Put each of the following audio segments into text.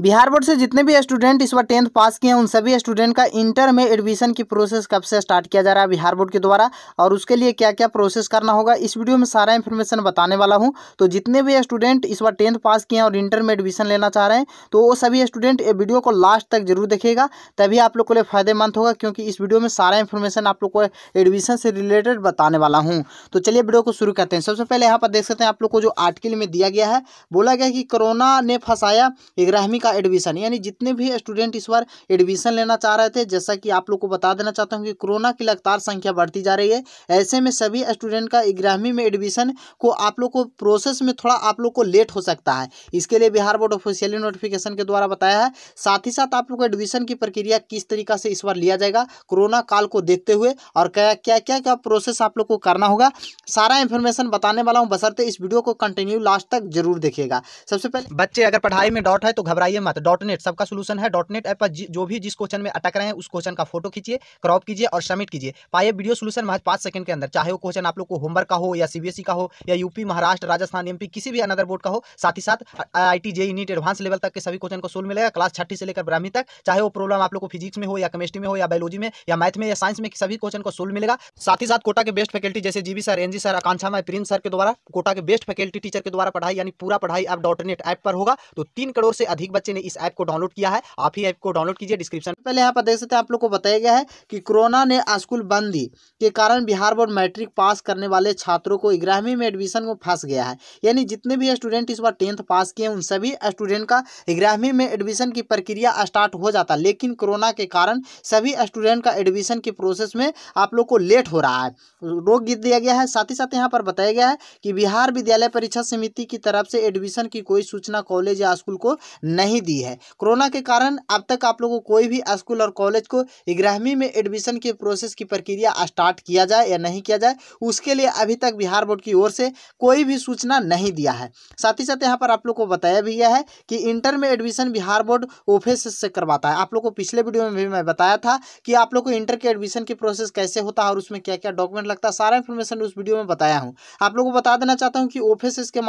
Bihar board से जितने भी स्टूडेंट इस बार टेंथ पास किए हैं उन सभी स्टूडेंट का इंटर में एडमिशन की प्रोसेस कब से स्टार्ट किया जा रहा है बिहार बोर्ड के द्वारा और उसके लिए क्या क्या प्रोसेस करना होगा इस वीडियो में सारा इन्फॉर्मेशन बताने वाला हूं तो जितने भी स्टूडेंट इस बार टेंथ पास किए हैं और इंटर में एडमिशन लेना चाह रहे हैं तो वो सभी स्टूडेंट वीडियो को लास्ट तक जरूर देखेगा तभी आप लोग को लिए फायदेमंद होगा क्योंकि इस वीडियो में सारा इन्फॉर्मेशन आप लोग को एडमिशन से रिलेटेड बताने वाला हूँ तो चलिए वीडियो को शुरू करते हैं सबसे पहले यहाँ पर देख सकते हैं आप लोग को जो आर्टिकल में दिया गया है बोला गया कि कोरोना ने फंसाया ग्राहमी का एडमिशन यानी जितने भी स्टूडेंट इस बार एडमिशन लेना चाह रहे थे जैसा कि आप लोग को बता देना चाहता हूँ कि कोरोना की लगातार संख्या बढ़ती जा रही है ऐसे में सभी स्टूडेंट का ग्रामीण में एडमिशन को आप लोग को प्रोसेस में थोड़ा आप लोग को लेट हो सकता है इसके लिए बिहार बोर्ड ऑफिशियली नोटिफिकेशन के द्वारा बताया है साथ ही साथ आप लोग को एडमिशन की प्रक्रिया किस तरीका से इस बार लिया जाएगा कोरोना काल को देखते हुए और क्या क्या क्या क्या प्रोसेस आप लोग को करना होगा सारा इन्फॉर्मेशन बताने वाला हूँ बसरते इस वीडियो को कंटिन्यू लास्ट तक जरूर देखिएगा सबसे पहले बच्चे अगर पढ़ाई में डॉट है तो घबराइए घबराइए मत डॉटनेट सबका सोल्यूशन है डॉटनेट ऐप पर जो भी जिस क्वेश्चन में अटक रहे हैं उस क्वेश्चन का फोटो खींचिए क्रॉप कीजिए और सबमिट कीजिए पाइए वीडियो सोल्यूशन महज पाँच सेकंड के अंदर चाहे वो क्वेश्चन आप लोग को होमवर्क का हो या सीबीएसई e का हो या यूपी महाराष्ट्र राजस्थान एमपी किसी भी अनदर बोर्ड का हो साथ ही साथ I T JEE NEET advance level तक के सभी क्वेश्चन को सोल्व मिलेगा क्लास छठी से लेकर ब्राह्मी तक चाहे वो प्रॉब्लम आप लोग को फिजिक्स में हो या केमिस्ट्री में हो या बायोलॉजी में या मैथ में या साइंस में सभी क्वेश्चन को सोल्व मिलेगा साथ ही साथ कोटा के बेस्ट फैकल्टी जैसे GB sir NG sir Akanksha माई प्रिंस सर के द्वारा कोटा के बेस्ट फैकल्टी टीचर के द्वारा पढ़ाई यानी पूरा पढ़ाई आप डॉट नेट ऐप पर होगा तो तीन करोड़ से अधिक बच्चे बच्चे ने इस ऐप को डाउनलोड किया है आप ही ऐप को डाउनलोड कीजिए डिस्क्रिप्शन पहले यहाँ पर देख सकते हैं आप लोग को बताया गया है कि कोरोना ने स्कूल बंदी के कारण बिहार बोर्ड मैट्रिक पास करने वाले छात्रों को ग्यारहवीं में एडमिशन में फंस गया है यानी जितने भी स्टूडेंट इस बार टेंथ पास किए उन सभी स्टूडेंट का ग्यारहवीं में एडमिशन की प्रक्रिया स्टार्ट हो जाता लेकिन कोरोना के कारण सभी स्टूडेंट का एडमिशन की प्रोसेस में आप लोग को लेट हो रहा है रोक गिर दिया गया है साथ ही साथ यहाँ पर बताया गया है कि बिहार विद्यालय परीक्षा समिति की तरफ से एडमिशन की कोई सूचना कॉलेज या स्कूल को नहीं नहीं दी है कोरोना के कारण अब तक आप लोगों को कोई भी स्कूल और कॉलेज को ग्रहवीं में एडमिशन के प्रोसेस की प्रक्रिया स्टार्ट किया जाए या नहीं किया जाए उसके लिए अभी तक बिहार बोर्ड की ओर से कोई भी सूचना नहीं दिया है साथ ही साथ यहाँ पर आप लोग को बताया भी गया है कि इंटर में एडमिशन बिहार बोर्ड ऑफिस से करवाता है आप लोग को पिछले वीडियो में भी मैं बताया था कि आप लोग को इंटर के एडमिशन की प्रोसेस कैसे होता है और उसमें क्या क्या डॉक्यूमेंट लगता है सारा इन्फॉर्मेशन उस वीडियो में बताया हूँ आप लोगों को बता देना चाहता हूँ कि ओफिस के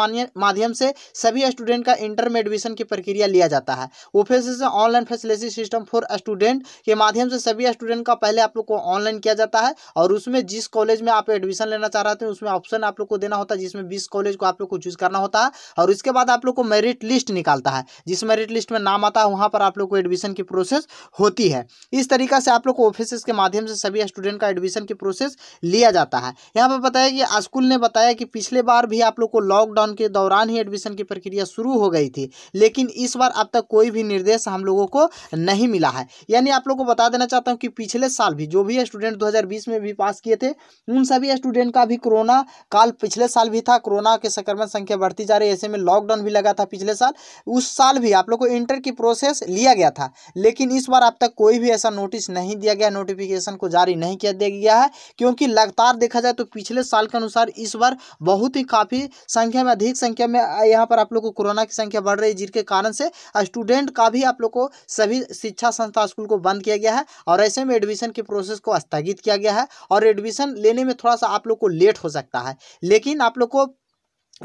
माध्यम से सभी स्टूडेंट का इंटर में एडमिशन की प्रक्रिया लिया जाता जाता है वो फेसिस online facility system for student के माध्यम से सभी स्टूडेंट का पहले आप लोग को ऑनलाइन किया जाता है और उसमें जिस कॉलेज में आप एडमिशन लेना चाह रहे हैं उसमें ऑप्शन आप लोग को देना होता है जिसमें बीस कॉलेज को आप लोग को चूज करना होता है और इसके बाद आप लोग को मेरिट लिस्ट निकालता है जिस मेरिट लिस्ट में नाम आता है वहाँ पर आप लोग को एडमिशन की प्रोसेस होती है इस तरीका से आप लोग को ऑफिस के माध्यम से सभी स्टूडेंट का एडमिशन की प्रोसेस लिया जाता है यहाँ पर बताया कि स्कूल ने बताया कि पिछले बार भी आप लोग को लॉकडाउन के दौरान ही एडमिशन की प्रक्रिया शुरू हो गई थी लेकिन इस बार अब तक कोई भी निर्देश हम लोगों को नहीं मिला है यानी आप लोग को बता देना चाहता हूँ कि पिछले साल भी जो भी स्टूडेंट 2020 में भी पास किए थे उन सभी स्टूडेंट का भी कोरोना काल पिछले साल भी था कोरोना के संक्रमण संख्या बढ़ती जा रही है ऐसे में लॉकडाउन भी लगा था पिछले साल उस साल भी आप लोग को इंटर की प्रोसेस लिया गया था लेकिन इस बार अब तक कोई भी ऐसा नोटिस नहीं दिया गया नोटिफिकेशन को जारी नहीं किया दिया गया है क्योंकि लगातार देखा जाए तो पिछले साल के अनुसार इस बार बहुत ही काफ़ी संख्या में अधिक संख्या में यहाँ पर आप लोग को कोरोना की संख्या बढ़ रही है जिसके कारण से स्टूडेंट का भी आप लोग को सभी शिक्षा संस्था स्कूल को बंद किया गया है और ऐसे में एडमिशन के प्रोसेस को स्थगित किया गया है और एडमिशन लेने में थोड़ा सा आप लोग को लेट हो सकता है लेकिन आप लोग को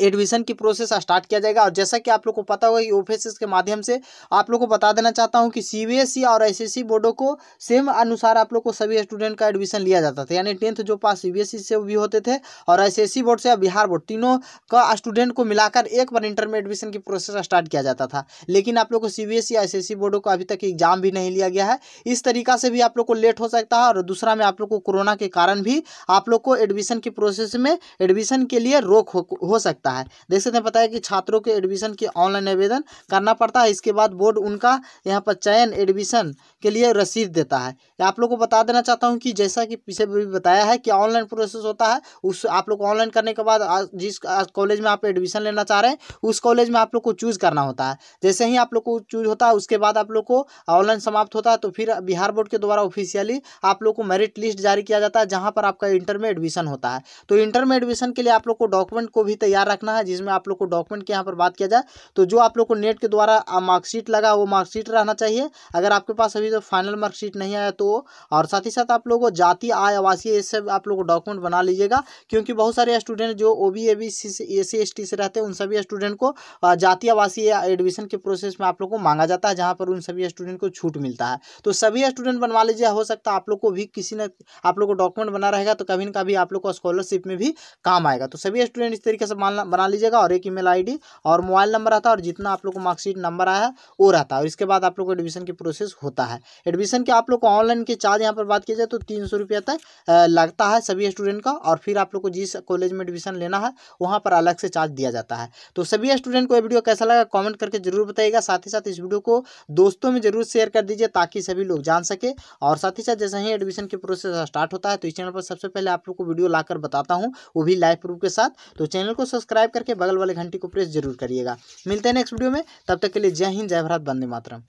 एडमिशन की प्रोसेस स्टार्ट किया जाएगा और जैसा कि आप लोग को पता होगा कि ओफेसिस के माध्यम से आप लोग को बता देना चाहता हूं कि सीबीएसई e और एसएससी बोर्डों को सेम अनुसार आप लोग को सभी स्टूडेंट का एडमिशन लिया जाता था यानी टेंथ जो पास सीबीएसई e से भी होते थे और एसएससी बोर्ड से या बिहार बोर्ड तीनों का स्टूडेंट को मिलाकर एक बार इंटर में एडमिशन की प्रोसेस स्टार्ट किया जाता था लेकिन आप लोग को सी बी एस सी बोर्डों को अभी तक एग्जाम भी नहीं लिया गया है इस तरीका से भी आप लोग को लेट हो सकता है और दूसरा में आप लोग को कोरोना के कारण भी आप लोग को एडमिशन की प्रोसेस में एडमिशन के लिए रोक हो सकती सकता है देख सकते हैं बताया कि छात्रों के एडमिशन के ऑनलाइन आवेदन करना पड़ता है इसके बाद बोर्ड उनका यहाँ पर चयन एडमिशन के लिए रसीद देता है आप लोग को बता देना चाहता हूँ कि जैसा कि पीछे भी बताया है कि ऑनलाइन प्रोसेस होता है उस आप लोग ऑनलाइन करने के बाद जिस कॉलेज में आप एडमिशन लेना चाह रहे हैं उस कॉलेज में आप लोग को चूज़ करना होता है जैसे ही आप लोग को चूज होता है उसके बाद आप लोग को ऑनलाइन समाप्त होता है तो फिर बिहार बोर्ड के द्वारा ऑफिशियली आप लोग को मेरिट लिस्ट जारी किया जाता है जहाँ पर आपका इंटर में एडमिशन होता है तो इंटर में एडमिशन के लिए आप लोग को डॉक्यूमेंट को भी तैयार रखना है जिसमें आप लोग को डॉक्यूमेंट के यहाँ पर बात किया जाए तो जो आप लोग को नेट के द्वारा मार्कशीट लगा वो मार्कशीट रहना चाहिए अगर आपके पास अभी तो फाइनल मार्कशीट नहीं आया तो और साथ ही साथ आप लोग जाति आय आवासीय ये सब आप लोग डॉक्यूमेंट बना लीजिएगा क्योंकि बहुत सारे स्टूडेंट जो O B A B C S से रहते हैं उन सभी स्टूडेंट को जाति आवासीय एडमिशन के प्रोसेस में आप लोग को मांगा जाता है जहाँ पर उन सभी स्टूडेंट को छूट मिलता है तो सभी स्टूडेंट बनवा लीजिए हो सकता है आप लोग को भी किसी ने आप लोग को डॉक्यूमेंट बना रहेगा तो कभी ना कभी आप लोग को स्कॉलरशिप में भी काम आएगा तो सभी स्टूडेंट इस तरीके से मान बना लीजिएगा और एक ईमेल आईडी और मोबाइल नंबर आता है और जितना आप लोग को मार्कशीट नंबर आया है वो रहता है और इसके बाद आप लोग को एडमिशन की प्रोसेस होता है एडमिशन के आप लोग को ऑनलाइन के चार्ज यहाँ पर बात किया जाए तो तीन सौ रुपया तक लगता है सभी स्टूडेंट का और फिर आप लोग को जिस कॉलेज में एडमिशन लेना है वहाँ पर अलग से चार्ज दिया जाता है तो सभी स्टूडेंट को यह वीडियो कैसा लगा कॉमेंट करके जरूर बताइएगा साथ ही साथ इस वीडियो को दोस्तों में जरूर शेयर कर दीजिए ताकि सभी लोग जान सके और साथ ही साथ जैसे ही एडमिशन की प्रोसेस स्टार्ट होता है तो इस चैनल पर सबसे पहले आप लोग को वीडियो लाकर बताता हूँ वो भी लाइव प्रूफ के साथ तो चैनल को सब्सक्राइब सब्सक्राइब करके बगल वाले घंटी को प्रेस जरूर करिएगा मिलते हैं नेक्स्ट वीडियो में तब तक के लिए जय हिंद जय भारत बंदे मातरम